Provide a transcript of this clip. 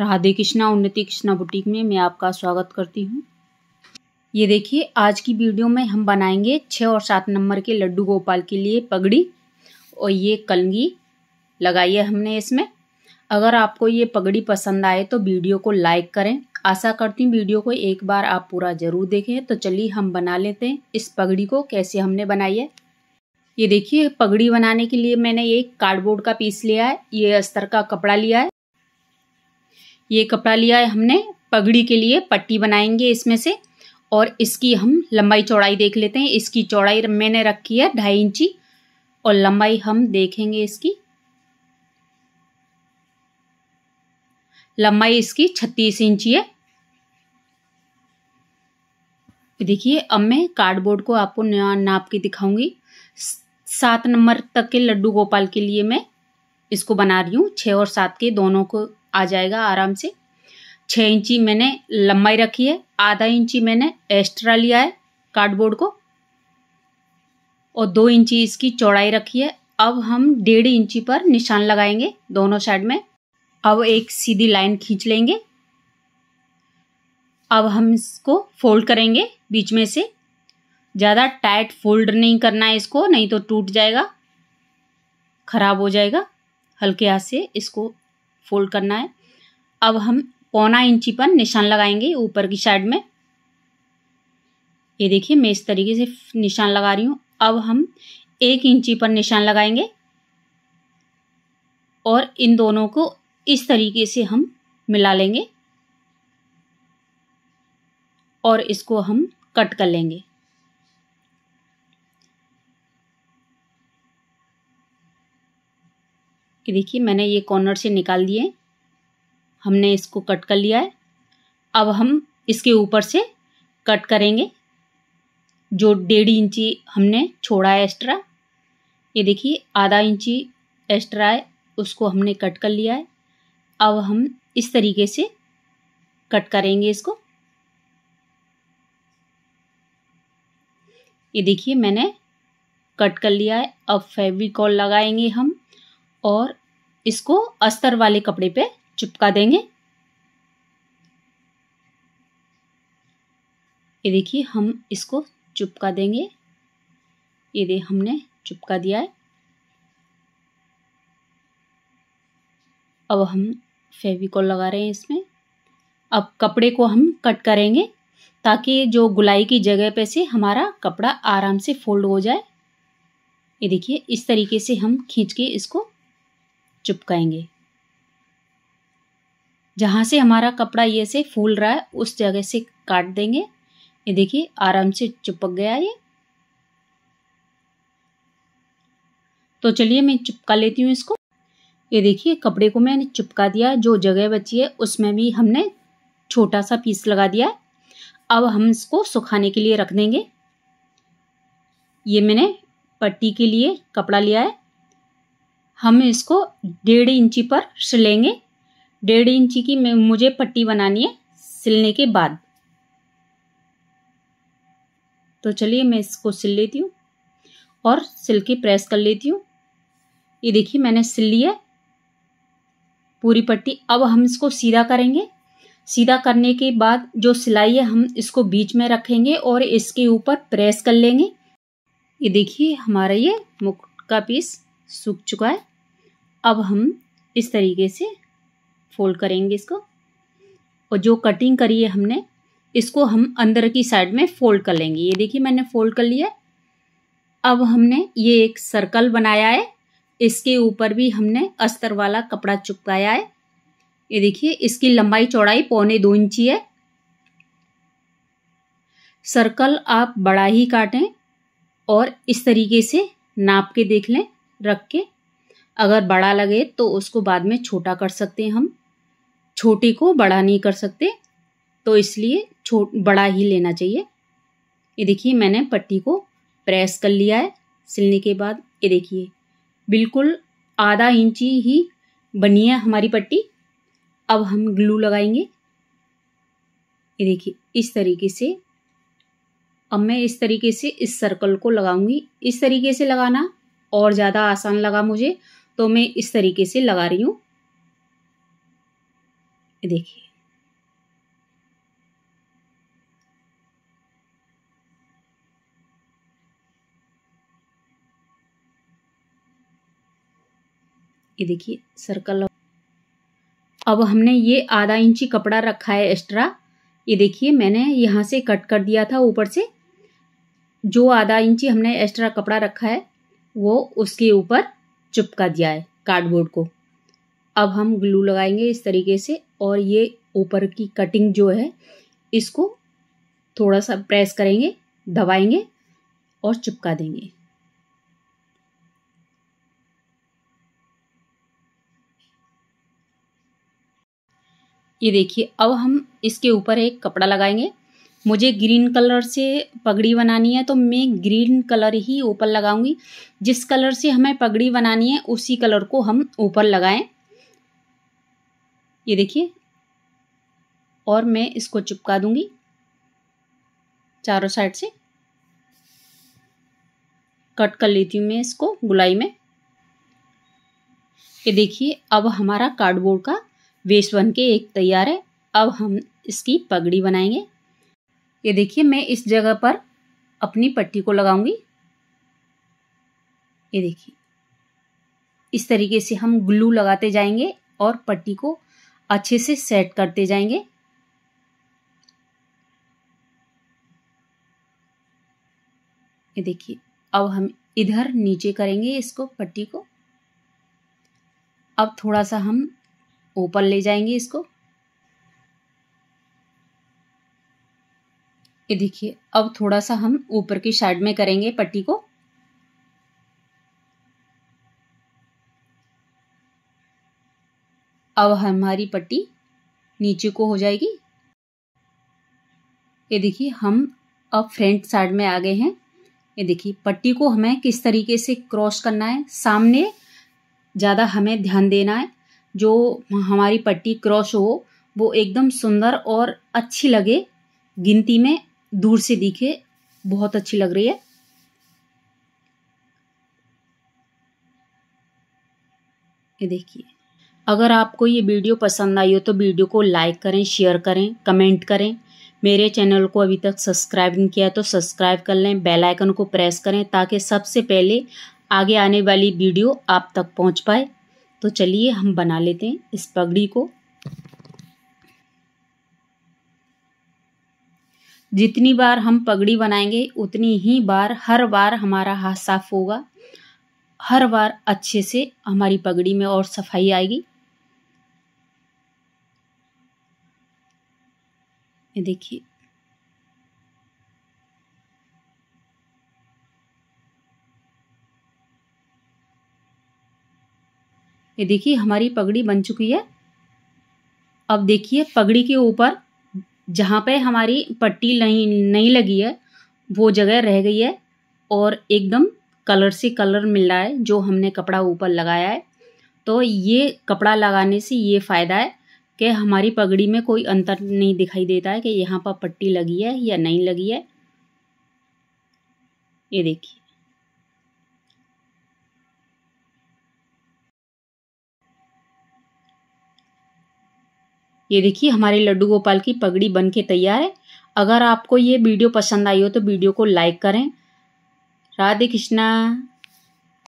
राधे कृष्णा उन्नति कृष्णा बुटीक में मैं आपका स्वागत करती हूँ ये देखिए आज की वीडियो में हम बनाएंगे छः और सात नंबर के लड्डू गोपाल के लिए पगड़ी और ये कलगी लगाई है हमने इसमें अगर आपको ये पगड़ी पसंद आए तो वीडियो को लाइक करें आशा करती हूँ वीडियो को एक बार आप पूरा ज़रूर देखें तो चलिए हम बना लेते हैं इस पगड़ी को कैसे हमने बनाई है ये देखिए पगड़ी बनाने के लिए मैंने एक कार्डबोर्ड का पीस लिया है ये अस्तर का कपड़ा लिया है ये कपड़ा लिया है हमने पगड़ी के लिए पट्टी बनाएंगे इसमें से और इसकी हम लंबाई चौड़ाई देख लेते हैं इसकी चौड़ाई मैंने रखी है ढाई इंची और लंबाई हम देखेंगे इसकी लंबाई इसकी छत्तीस इंची है देखिए अब मैं कार्डबोर्ड को आपको नाप के दिखाऊंगी सात नंबर तक के लड्डू गोपाल के लिए मैं इसको बना रही हूँ छः और सात के दोनों को आ जाएगा आराम से छः इंची मैंने लंबाई रखी है आधा इंची मैंने एक्स्ट्रा लिया है कार्डबोर्ड को और दो इंची इसकी चौड़ाई रखी है अब हम डेढ़ इंची पर निशान लगाएंगे दोनों साइड में अब एक सीधी लाइन खींच लेंगे अब हम इसको फोल्ड करेंगे बीच में से ज़्यादा टाइट फोल्ड नहीं करना है इसको नहीं तो टूट जाएगा ख़राब हो जाएगा हल्के हाथ से इसको फोल्ड करना है अब हम पौना इंची पर निशान लगाएंगे ऊपर की साइड में ये देखिए मैं इस तरीके से निशान लगा रही हूँ अब हम एक इंची पर निशान लगाएंगे और इन दोनों को इस तरीके से हम मिला लेंगे और इसको हम कट कर लेंगे कि देखिए मैंने ये कॉर्नर से निकाल दिए हमने इसको कट कर लिया है अब हम इसके ऊपर से कट करेंगे जो डेढ़ इंची हमने छोड़ा है एक्स्ट्रा ये देखिए आधा इंची एक्स्ट्रा है उसको हमने कट कर लिया है अब हम इस तरीके से कट करेंगे इसको ये देखिए मैंने कट कर लिया है अब फेविकॉल लगाएंगे हम और इसको अस्तर वाले कपड़े पे चिपका देंगे ये देखिए हम इसको चिपका देंगे ये दे हमने चिपका दिया है अब हम फेविकॉल लगा रहे हैं इसमें अब कपड़े को हम कट करेंगे ताकि जो गुलाई की जगह पे से हमारा कपड़ा आराम से फोल्ड हो जाए ये देखिए इस तरीके से हम खींच के इसको चुपकाएंगे जहाँ से हमारा कपड़ा ये से फूल रहा है उस जगह से काट देंगे ये देखिए आराम से चिपक गया ये तो चलिए मैं चिपका लेती हूँ इसको ये देखिए कपड़े को मैंने चिपका दिया जो जगह बची है उसमें भी हमने छोटा सा पीस लगा दिया है अब हम इसको सुखाने के लिए रख देंगे ये मैंने पट्टी के लिए कपड़ा लिया है हम इसको डेढ़ इंची पर सिलेंगे डेढ़ इंची की मुझे पट्टी बनानी है सिलने के बाद तो चलिए मैं इसको सिल लेती हूँ और सिल के प्रेस कर लेती हूँ ये देखिए मैंने सिल लिया है पूरी पट्टी अब हम इसको सीधा करेंगे सीधा करने के बाद जो सिलाई है हम इसको बीच में रखेंगे और इसके ऊपर प्रेस कर लेंगे ये देखिए हमारा ये मुख का पीस सूख चुका है अब हम इस तरीके से फोल्ड करेंगे इसको और जो कटिंग करी है हमने इसको हम अंदर की साइड में फोल्ड कर लेंगे ये देखिए मैंने फोल्ड कर लिया अब हमने ये एक सर्कल बनाया है इसके ऊपर भी हमने अस्तर वाला कपड़ा चिपकाया है ये देखिए इसकी लंबाई चौड़ाई पौने दो इंची है सर्कल आप बड़ा ही काटें और इस तरीके से नाप के देख लें रख के अगर बड़ा लगे तो उसको बाद में छोटा कर सकते हैं हम छोटे को बड़ा नहीं कर सकते तो इसलिए छो बड़ा ही लेना चाहिए ये देखिए मैंने पट्टी को प्रेस कर लिया है सिलने के बाद ये देखिए बिल्कुल आधा इंची ही बनी है हमारी पट्टी अब हम ग्लू लगाएंगे ये देखिए इस तरीके से अब मैं इस तरीके से इस सर्कल को लगाऊंगी इस तरीके से लगाना और ज़्यादा आसान लगा मुझे तो मैं इस तरीके से लगा रही हूँ देखिए ये देखिए सर्कल अब हमने ये आधा इंची कपड़ा रखा है एक्स्ट्रा ये देखिए मैंने यहाँ से कट कर दिया था ऊपर से जो आधा इंची हमने एक्स्ट्रा कपड़ा रखा है वो उसके ऊपर चिपका दिया है कार्डबोर्ड को अब हम ग्लू लगाएंगे इस तरीके से और ये ऊपर की कटिंग जो है इसको थोड़ा सा प्रेस करेंगे दबाएंगे और चिपका देंगे ये देखिए अब हम इसके ऊपर एक कपड़ा लगाएंगे मुझे ग्रीन कलर से पगड़ी बनानी है तो मैं ग्रीन कलर ही ऊपर लगाऊंगी जिस कलर से हमें पगड़ी बनानी है उसी कलर को हम ऊपर लगाएं ये देखिए और मैं इसको चिपका दूंगी चारों साइड से कट कर लेती हूँ मैं इसको गुलाई में ये देखिए अब हमारा कार्डबोर्ड का वेस्ट बन के एक तैयार है अब हम इसकी पगड़ी बनाएंगे ये देखिए मैं इस जगह पर अपनी पट्टी को लगाऊंगी ये देखिए इस तरीके से हम ग्लू लगाते जाएंगे और पट्टी को अच्छे से सेट करते जाएंगे ये देखिए अब हम इधर नीचे करेंगे इसको पट्टी को अब थोड़ा सा हम ऊपर ले जाएंगे इसको ये देखिए अब थोड़ा सा हम ऊपर की साइड में करेंगे पट्टी को अब हमारी पट्टी नीचे को हो जाएगी ये देखिए हम अब फ्रंट साइड में आ गए हैं ये देखिए पट्टी को हमें किस तरीके से क्रॉस करना है सामने ज़्यादा हमें ध्यान देना है जो हमारी पट्टी क्रॉस हो वो एकदम सुंदर और अच्छी लगे गिनती में दूर से दिखे बहुत अच्छी लग रही है ये देखिए अगर आपको ये वीडियो पसंद आई हो तो वीडियो को लाइक करें शेयर करें कमेंट करें मेरे चैनल को अभी तक सब्सक्राइब नहीं किया तो सब्सक्राइब कर लें बेल आइकन को प्रेस करें ताकि सबसे पहले आगे आने वाली वीडियो आप तक पहुंच पाए तो चलिए हम बना लेते हैं इस पगड़ी को जितनी बार हम पगड़ी बनाएंगे उतनी ही बार हर बार हमारा हाथ साफ होगा हर बार अच्छे से हमारी पगड़ी में और सफाई आएगी ये देखिए ये देखिए हमारी पगड़ी बन चुकी है अब देखिए पगड़ी के ऊपर जहाँ पे हमारी पट्टी नहीं नहीं लगी है वो जगह रह गई है और एकदम कलर से कलर मिल रहा है जो हमने कपड़ा ऊपर लगाया है तो ये कपड़ा लगाने से ये फ़ायदा है कि हमारी पगड़ी में कोई अंतर नहीं दिखाई देता है कि यहाँ पर पट्टी लगी है या नहीं लगी है ये देखिए ये देखिए हमारे लड्डू गोपाल की पगड़ी बन के तैयार है अगर आपको ये वीडियो पसंद आई हो तो वीडियो को लाइक करें राधे कृष्णा